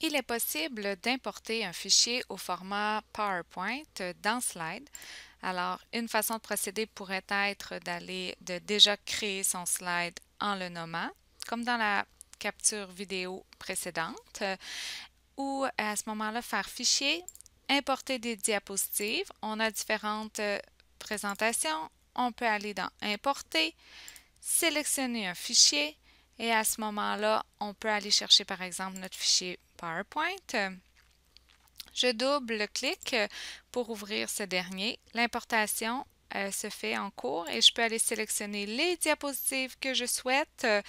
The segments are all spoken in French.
Il est possible d'importer un fichier au format PowerPoint dans Slide. Alors, une façon de procéder pourrait être d'aller de déjà créer son slide en le nommant, comme dans la capture vidéo précédente, ou à ce moment-là faire fichier, importer des diapositives. On a différentes euh, présentations. On peut aller dans Importer, sélectionner un fichier, et à ce moment-là, on peut aller chercher par exemple notre fichier PowerPoint. Je double-clique euh, pour ouvrir ce dernier. L'importation euh, se fait en cours et je peux aller sélectionner les diapositives que je souhaite euh,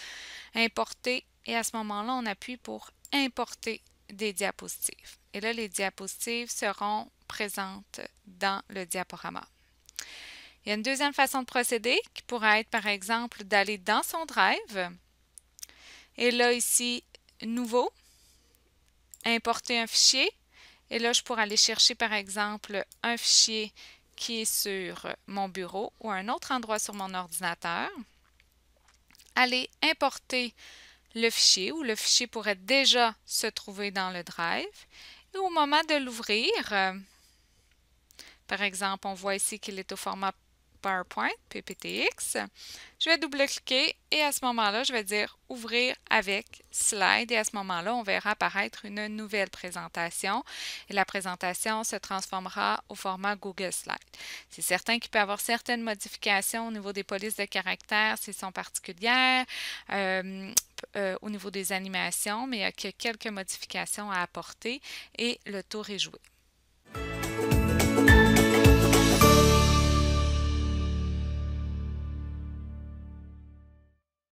importer et à ce moment-là, on appuie pour importer des diapositives. Et là, les diapositives seront présentes dans le diaporama. Il y a une deuxième façon de procéder qui pourrait être, par exemple, d'aller dans son drive et là, ici, nouveau, importer un fichier. Et là, je pourrais aller chercher, par exemple, un fichier qui est sur mon bureau ou un autre endroit sur mon ordinateur. Aller importer le fichier ou le fichier pourrait déjà se trouver dans le Drive. Et au moment de l'ouvrir, euh, par exemple, on voit ici qu'il est au format PowerPoint, PPTX. Je vais double-cliquer et à ce moment-là, je vais dire Ouvrir avec Slide et à ce moment-là, on verra apparaître une nouvelle présentation et la présentation se transformera au format Google Slide. C'est certain qu'il peut y avoir certaines modifications au niveau des polices de caractères elles sont particulières, euh, euh, au niveau des animations, mais il y a que quelques modifications à apporter et le tour est joué.